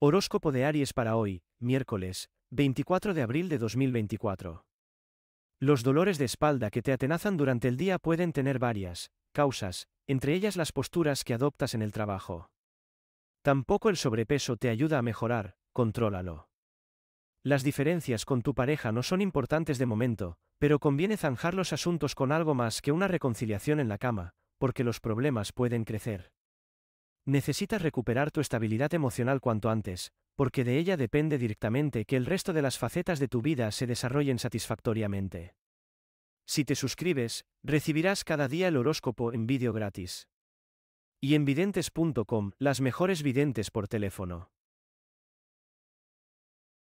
Horóscopo de Aries para hoy, miércoles, 24 de abril de 2024. Los dolores de espalda que te atenazan durante el día pueden tener varias causas, entre ellas las posturas que adoptas en el trabajo. Tampoco el sobrepeso te ayuda a mejorar, contrólalo. Las diferencias con tu pareja no son importantes de momento, pero conviene zanjar los asuntos con algo más que una reconciliación en la cama, porque los problemas pueden crecer. Necesitas recuperar tu estabilidad emocional cuanto antes, porque de ella depende directamente que el resto de las facetas de tu vida se desarrollen satisfactoriamente. Si te suscribes, recibirás cada día el horóscopo en vídeo gratis. Y en videntes.com, las mejores videntes por teléfono.